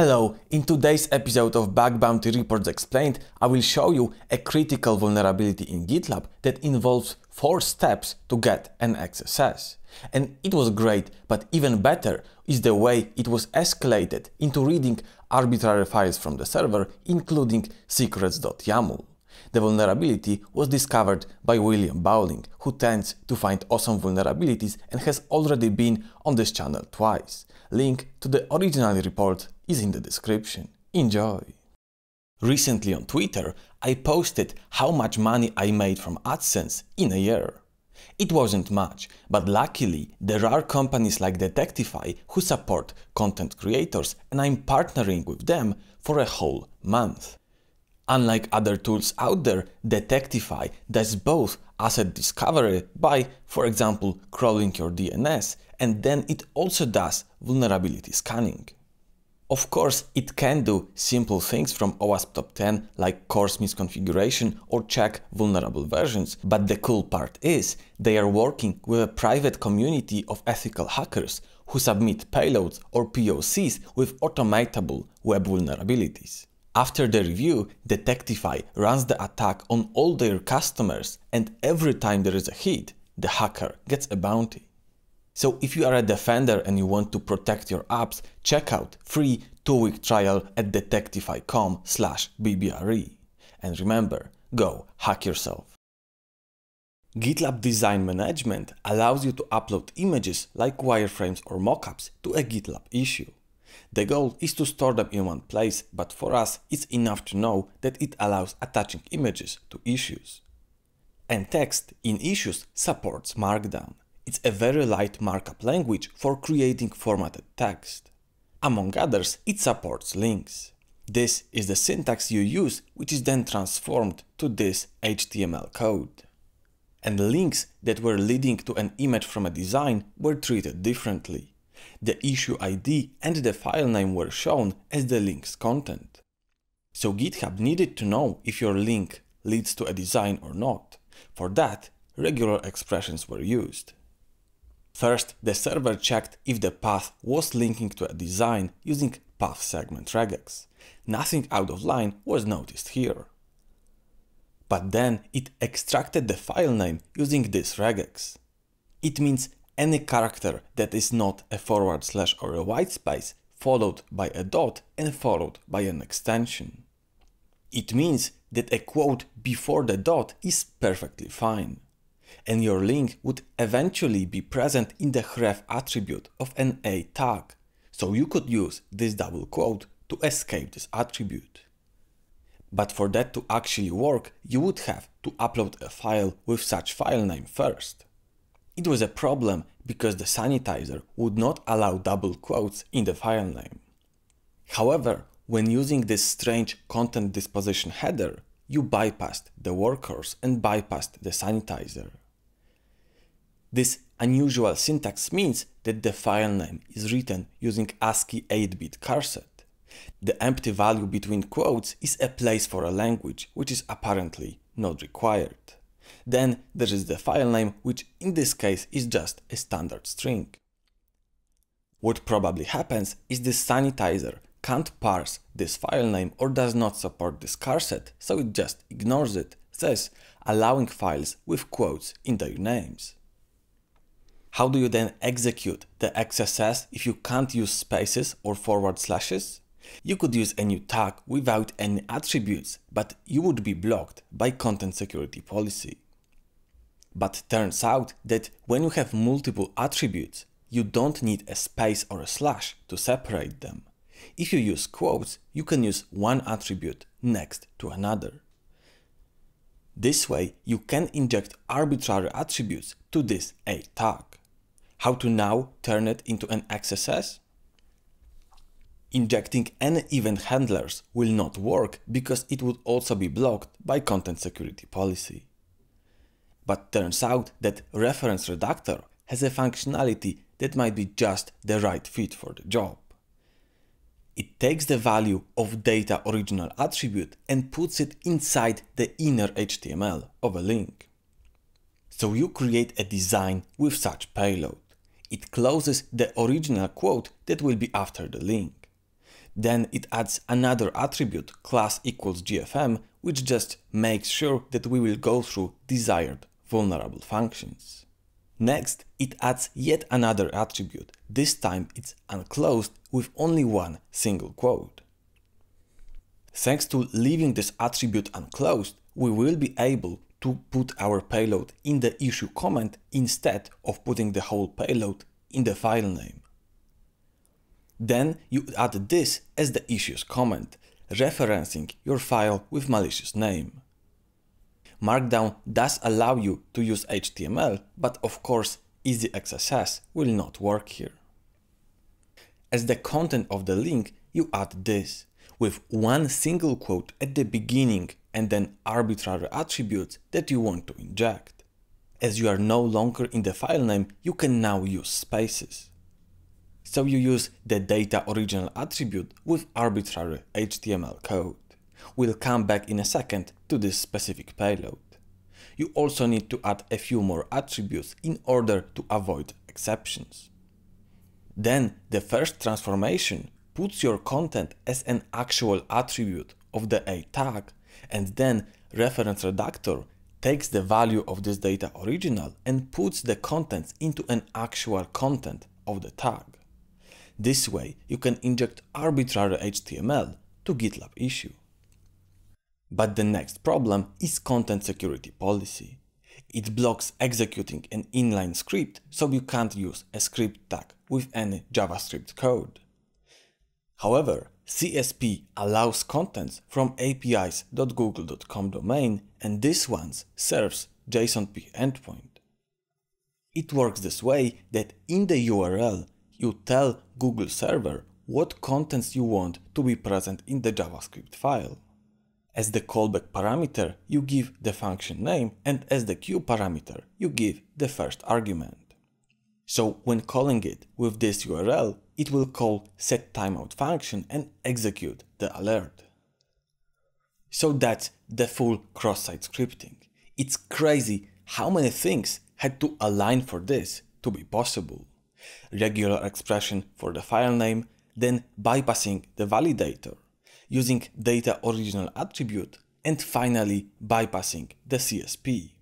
Hello, in today's episode of Bug Bounty Reports Explained, I will show you a critical vulnerability in GitLab that involves 4 steps to get an XSS. And it was great, but even better is the way it was escalated into reading arbitrary files from the server, including secrets.yaml. The vulnerability was discovered by William Bowling, who tends to find awesome vulnerabilities and has already been on this channel twice. Link to the original report is in the description. Enjoy! Recently on Twitter, I posted how much money I made from AdSense in a year. It wasn't much, but luckily there are companies like Detectify who support content creators and I'm partnering with them for a whole month. Unlike other tools out there, Detectify does both asset discovery by, for example, crawling your DNS and then it also does vulnerability scanning. Of course, it can do simple things from OWASP Top 10 like course misconfiguration or check vulnerable versions, but the cool part is they are working with a private community of ethical hackers who submit payloads or POCs with automatable web vulnerabilities. After the review, Detectify runs the attack on all their customers and every time there is a hit, the hacker gets a bounty. So if you are a defender and you want to protect your apps, check out free two-week trial at detectify.com slash bbre. And remember, go hack yourself. GitLab Design Management allows you to upload images like wireframes or mockups to a GitLab issue. The goal is to store them in one place, but for us it's enough to know that it allows attaching images to issues. And text in issues supports Markdown. It's a very light markup language for creating formatted text. Among others, it supports links. This is the syntax you use, which is then transformed to this HTML code. And links that were leading to an image from a design were treated differently. The issue ID and the file name were shown as the link's content. So GitHub needed to know if your link leads to a design or not. For that, regular expressions were used. First, the server checked if the path was linking to a design using path segment regex. Nothing out of line was noticed here. But then it extracted the file name using this regex. It means any character that is not a forward slash or a white space followed by a dot and followed by an extension. It means that a quote before the dot is perfectly fine and your link would eventually be present in the href attribute of an A tag, so you could use this double quote to escape this attribute. But for that to actually work, you would have to upload a file with such file name first. It was a problem because the sanitizer would not allow double quotes in the file name. However, when using this strange content disposition header, you bypassed the workers and bypassed the sanitizer. This unusual syntax means that the file name is written using ASCII 8-bit charset. The empty value between quotes is a place for a language, which is apparently not required. Then there is the file name, which in this case is just a standard string. What probably happens is the sanitizer can't parse this file name or does not support this set, so it just ignores it, thus allowing files with quotes in their names. How do you then execute the XSS if you can't use spaces or forward slashes? You could use a new tag without any attributes, but you would be blocked by content security policy. But turns out that when you have multiple attributes, you don't need a space or a slash to separate them. If you use quotes, you can use one attribute next to another. This way, you can inject arbitrary attributes to this A tag. How to now turn it into an XSS? Injecting any event handlers will not work because it would also be blocked by content security policy. But turns out that reference redactor has a functionality that might be just the right fit for the job. It takes the value of data original attribute and puts it inside the inner HTML of a link. So you create a design with such payload. It closes the original quote that will be after the link. Then it adds another attribute class equals GFM which just makes sure that we will go through desired vulnerable functions. Next, it adds yet another attribute, this time it's unclosed with only one single quote. Thanks to leaving this attribute unclosed, we will be able to put our payload in the issue comment instead of putting the whole payload in the file name. Then you add this as the issue's comment, referencing your file with malicious name. Markdown does allow you to use HTML, but of course easy XSS will not work here. As the content of the link, you add this, with one single quote at the beginning and then arbitrary attributes that you want to inject. As you are no longer in the file name, you can now use spaces. So you use the data original attribute with arbitrary HTML code. We'll come back in a second to this specific payload. You also need to add a few more attributes in order to avoid exceptions. Then the first transformation puts your content as an actual attribute of the A tag and then reference reductor takes the value of this data original and puts the contents into an actual content of the tag. This way you can inject arbitrary HTML to GitLab issue. But the next problem is content security policy. It blocks executing an inline script, so you can't use a script tag with any JavaScript code. However, CSP allows contents from apis.google.com domain and this one serves JSONP endpoint. It works this way that in the URL you tell Google server what contents you want to be present in the JavaScript file. As the callback parameter, you give the function name and as the queue parameter, you give the first argument. So when calling it with this URL, it will call setTimeout function and execute the alert. So that's the full cross-site scripting. It's crazy how many things had to align for this to be possible. Regular expression for the file name, then bypassing the validator, using data original attribute, and finally bypassing the CSP.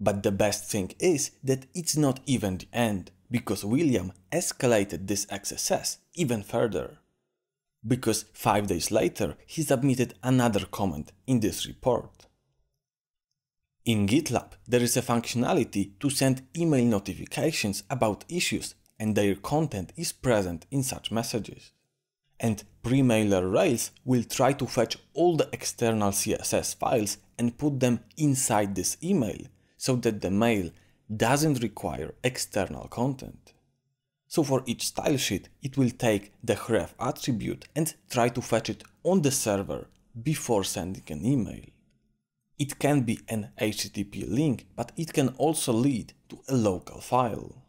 But the best thing is that it's not even the end, because William escalated this XSS even further. Because five days later he submitted another comment in this report. In GitLab there is a functionality to send email notifications about issues and their content is present in such messages and premailer Rails will try to fetch all the external CSS files and put them inside this email so that the mail doesn't require external content. So for each style sheet, it will take the href attribute and try to fetch it on the server before sending an email. It can be an HTTP link, but it can also lead to a local file.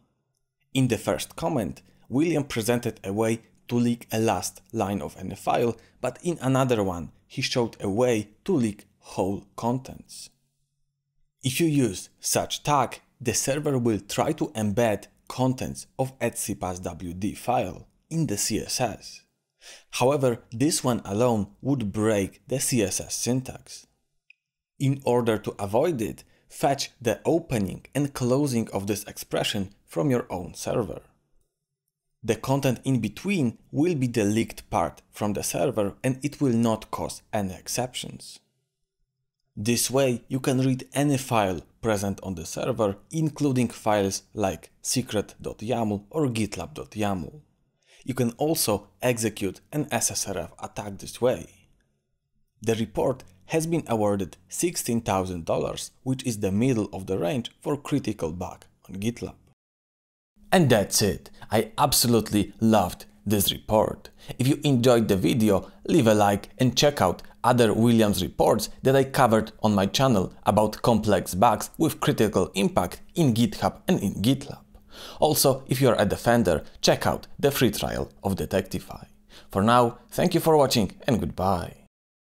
In the first comment, William presented a way to leak a last line of any file, but in another one he showed a way to leak whole contents. If you use such tag, the server will try to embed contents of etcpasswd file in the CSS. However, this one alone would break the CSS syntax. In order to avoid it, fetch the opening and closing of this expression from your own server. The content in between will be the leaked part from the server and it will not cause any exceptions. This way you can read any file present on the server, including files like secret.yaml or gitlab.yaml. You can also execute an SSRF attack this way. The report has been awarded $16,000, which is the middle of the range for critical bug on GitLab. And that's it. I absolutely loved this report. If you enjoyed the video, leave a like and check out other Williams reports that I covered on my channel about complex bugs with critical impact in GitHub and in GitLab. Also, if you're a defender, check out the free trial of Detectify. For now, thank you for watching and goodbye.